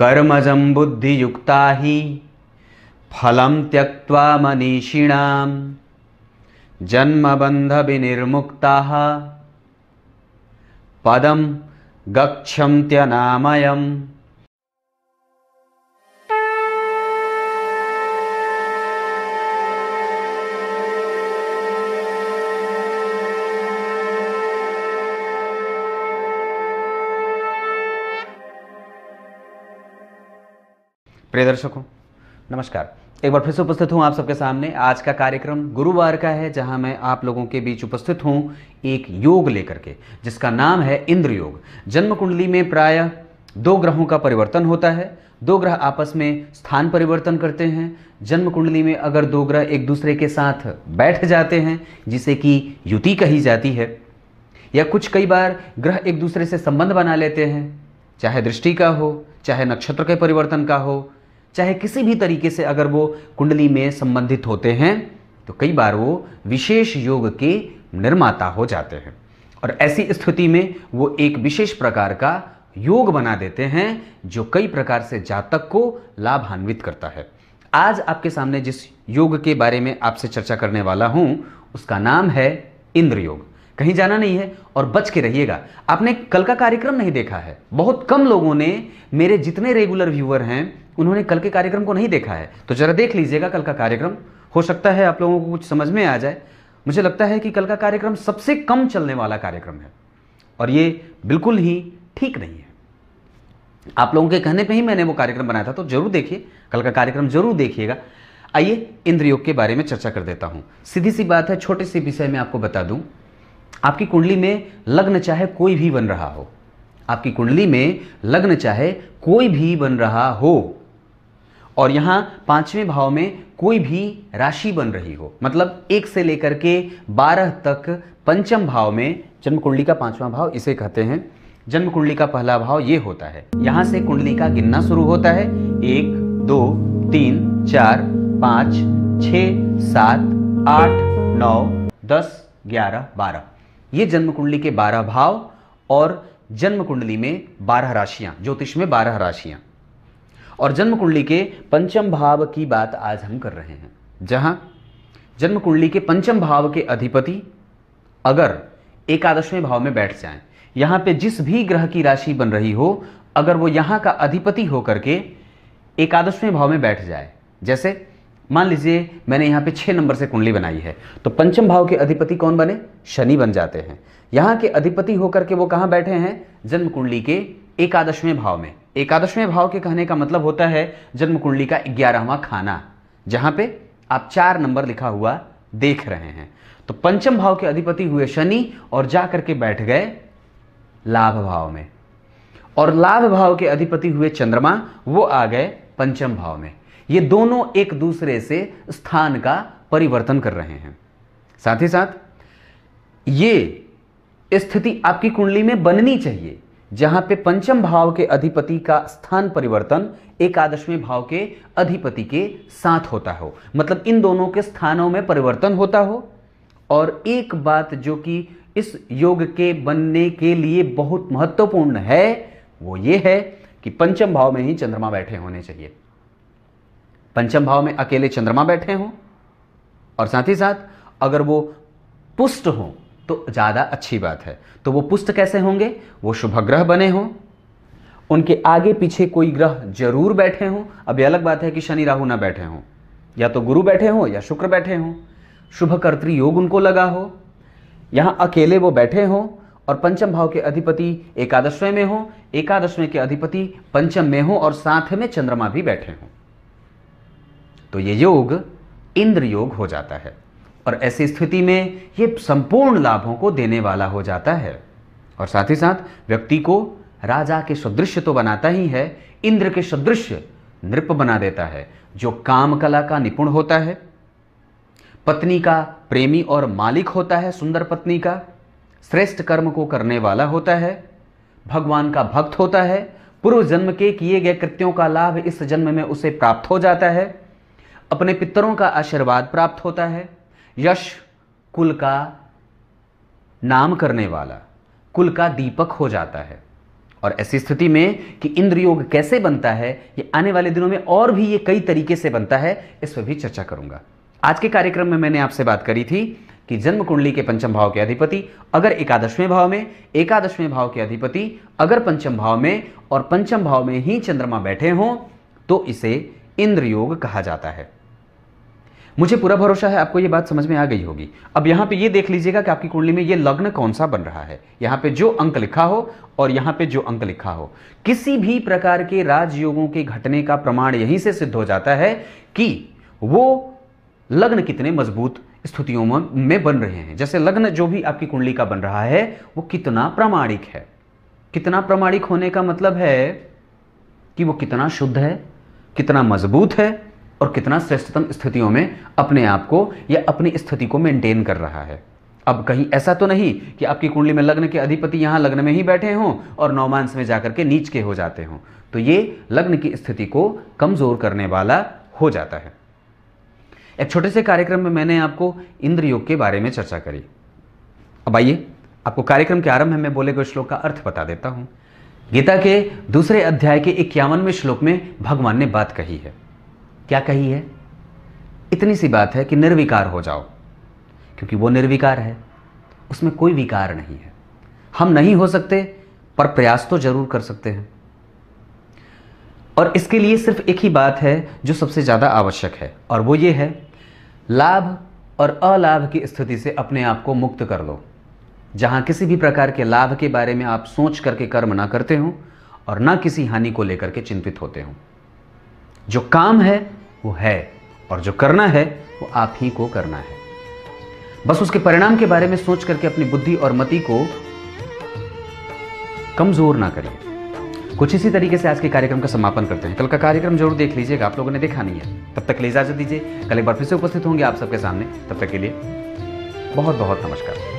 कर्मजं बुद्धियुक्ता हि मनीषिणा जन्मबंध विर्मुक्ता जन्मबन्धविनिर्मुक्ताः गक्षम गच्छन्त्यनामयम् प्रिय दर्शकों नमस्कार एक बार फिर से उपस्थित हूँ आप सबके सामने आज का कार्यक्रम गुरुवार का है जहाँ मैं आप लोगों के बीच उपस्थित हूँ एक योग लेकर के जिसका नाम है इंद्र योग जन्म कुंडली में प्राय दो ग्रहों का परिवर्तन होता है दो ग्रह आपस में स्थान परिवर्तन करते हैं जन्म कुंडली में अगर दो ग्रह एक दूसरे के साथ बैठ जाते हैं जिसे कि युति कही जाती है या कुछ कई बार ग्रह एक दूसरे से संबंध बना लेते हैं चाहे दृष्टि का हो चाहे नक्षत्र के परिवर्तन का हो चाहे किसी भी तरीके से अगर वो कुंडली में संबंधित होते हैं तो कई बार वो विशेष योग के निर्माता हो जाते हैं और ऐसी स्थिति में वो एक विशेष प्रकार का योग बना देते हैं जो कई प्रकार से जातक को लाभान्वित करता है आज आपके सामने जिस योग के बारे में आपसे चर्चा करने वाला हूं उसका नाम है इंद्र योग कहीं जाना नहीं है और बच के रहिएगा आपने कल का कार्यक्रम नहीं देखा है बहुत कम लोगों ने मेरे जितने रेगुलर व्यूअर हैं उन्होंने कल के कार्यक्रम को नहीं देखा है तो ज़रा देख लीजिएगा कल का कार्यक्रम हो सकता है आप लोगों को कुछ समझ में आ जाए मुझे लगता है कि कल का कार्यक्रम सबसे कम चलने वाला कार्यक्रम है और ये बिल्कुल ही ठीक नहीं है आप लोगों के कहने पे ही मैंने वो कार्यक्रम बनाया था तो जरूर देखिए कल का कार्यक्रम जरूर देखिएगा आइए इंद्रयोग के बारे में चर्चा कर देता हूं सीधी सी बात है छोटे से विषय में आपको बता दूं आपकी कुंडली में लग्न चाहे कोई भी बन रहा हो आपकी कुंडली में लग्न चाहे कोई भी बन रहा हो और यहाँ पांचवें भाव में कोई भी राशि बन रही हो मतलब एक से लेकर के बारह तक पंचम भाव में जन्म कुंडली का पांचवा भाव इसे कहते हैं जन्म कुंडली का पहला भाव ये होता है यहाँ से कुंडली का गिनना शुरू होता है एक दो तीन चार पाँच छ सात आठ नौ दस ग्यारह बारह ये जन्म कुंडली के बारह भाव और जन्म कुंडली में बारह राशियां ज्योतिष में बारह राशियाँ और जन्म कुंडली के पंचम भाव की बात आज हम कर रहे हैं जहां जन्म कुंडली के पंचम भाव के अधिपति अगर एकादशवें भाव में बैठ जाएं यहां पे जिस भी ग्रह की राशि बन रही हो अगर वो यहां का अधिपति होकर के एकादशवें भाव में बैठ जाए जैसे मान लीजिए मैंने यहां पे छह नंबर से कुंडली बनाई है तो पंचम भाव के अधिपति कौन बने शनि बन जाते हैं यहां के अधिपति होकर के वो कहां बैठे हैं जन्म कुंडली के एकादशवें भाव में में भाव के कहने का मतलब होता है जन्म कुंडली का ग्यारहवा खाना जहां पे आप चार नंबर लिखा हुआ देख रहे हैं तो पंचम भाव के अधिपति हुए शनि और जा करके बैठ गए लाभ भाव में और लाभ भाव के अधिपति हुए चंद्रमा वो आ गए पंचम भाव में ये दोनों एक दूसरे से स्थान का परिवर्तन कर रहे हैं साथ ही साथ ये स्थिति आपकी कुंडली में बननी चाहिए जहां पे पंचम भाव के अधिपति का स्थान परिवर्तन एकादशवें भाव के अधिपति के साथ होता हो मतलब इन दोनों के स्थानों में परिवर्तन होता हो और एक बात जो कि इस योग के बनने के लिए बहुत महत्वपूर्ण है वो ये है कि पंचम भाव में ही चंद्रमा बैठे होने चाहिए पंचम भाव में अकेले चंद्रमा बैठे हों और साथ ही साथ अगर वो पुष्ट हों तो ज़्यादा अच्छी बात है तो वो पुष्ट कैसे होंगे वो शुभ ग्रह बने हों उनके आगे पीछे कोई ग्रह जरूर बैठे हों अब ये अलग बात है कि शनि राहु ना बैठे हों या तो गुरु बैठे हों या शुक्र बैठे हों शुभ कर्तृ योग उनको लगा हो यहाँ अकेले वो बैठे हों और पंचम भाव के अधिपति एकादशवें में हों एकादशवें के अधिपति पंचम में हों और साथ में चंद्रमा भी बैठे हों तो ये योग इंद्र योग हो जाता है और ऐसी स्थिति में ये संपूर्ण लाभों को देने वाला हो जाता है और साथ ही साथ व्यक्ति को राजा के सदृश तो बनाता ही है इंद्र के सदृश नृप बना देता है जो काम कला का निपुण होता है पत्नी का प्रेमी और मालिक होता है सुंदर पत्नी का श्रेष्ठ कर्म को करने वाला होता है भगवान का भक्त होता है पूर्व जन्म के किए गए कृत्यों का लाभ इस जन्म में उसे प्राप्त हो जाता है अपने पितरों का आशीर्वाद प्राप्त होता है यश कुल का नाम करने वाला कुल का दीपक हो जाता है और ऐसी स्थिति में कि इंद्र योग कैसे बनता है ये आने वाले दिनों में और भी ये कई तरीके से बनता है इस पर भी चर्चा करूंगा आज के कार्यक्रम में मैंने आपसे बात करी थी कि जन्म कुंडली के पंचम भाव के अधिपति अगर एकादशवें भाव में एकादशवें भाव के अधिपति अगर पंचम भाव में और पंचम भाव में ही चंद्रमा बैठे हों तो इसे इंद्र योग कहा जाता है मुझे पूरा भरोसा है आपको ये बात समझ में आ गई होगी अब यहाँ पे ये देख लीजिएगा कि आपकी कुंडली में ये लग्न कौन सा बन रहा है यहाँ पे जो अंक लिखा हो और यहाँ पे जो अंक लिखा हो किसी भी प्रकार के राजयोगों के घटने का प्रमाण यहीं से सिद्ध हो जाता है कि वो लग्न कितने मजबूत स्थितियों में बन रहे हैं जैसे लग्न जो भी आपकी कुंडली का बन रहा है वो कितना प्रामाणिक है कितना प्रामाणिक होने का मतलब है कि वो कितना शुद्ध है कितना मजबूत है और कितना श्रेष्ठतम स्थितियों में अपने आप को या अपनी स्थिति को मेंटेन कर रहा है अब कहीं ऐसा तो नहीं कि आपकी कुंडली में लग्न के अधिपति यहां लग्न में ही बैठे हों और नौमांस में जाकर के नीच के हो जाते हों तो ये लग्न की स्थिति को कमज़ोर करने वाला हो जाता है एक छोटे से कार्यक्रम में मैंने आपको इंद्र योग के बारे में चर्चा करी अब आइए आपको कार्यक्रम के आरंभ में मैं बोले गए श्लोक का अर्थ बता देता हूं गीता के दूसरे अध्याय के इक्यावनवे श्लोक में भगवान ने बात कही है क्या कही है इतनी सी बात है कि निर्विकार हो जाओ क्योंकि वो निर्विकार है उसमें कोई विकार नहीं है हम नहीं हो सकते पर प्रयास तो जरूर कर सकते हैं और इसके लिए सिर्फ एक ही बात है जो सबसे ज़्यादा आवश्यक है और वो ये है लाभ और अलाभ की स्थिति से अपने आप को मुक्त कर लो जहां किसी भी प्रकार के लाभ के बारे में आप सोच करके कर्म ना करते हो और ना किसी हानि को लेकर के चिंतित होते हों जो काम है वो है और जो करना है वो आप ही को करना है बस उसके परिणाम के बारे में सोच करके अपनी बुद्धि और मति को कमजोर ना करिए कुछ इसी तरीके से आज के कार्यक्रम का समापन करते हैं कल का कार्यक्रम जरूर देख लीजिएगा आप लोगों ने देखा नहीं है तब तक ले इजाजत दीजिए कल एक बार फिर से उपस्थित होंगे आप सबके सामने तब तक के लिए बहुत बहुत नमस्कार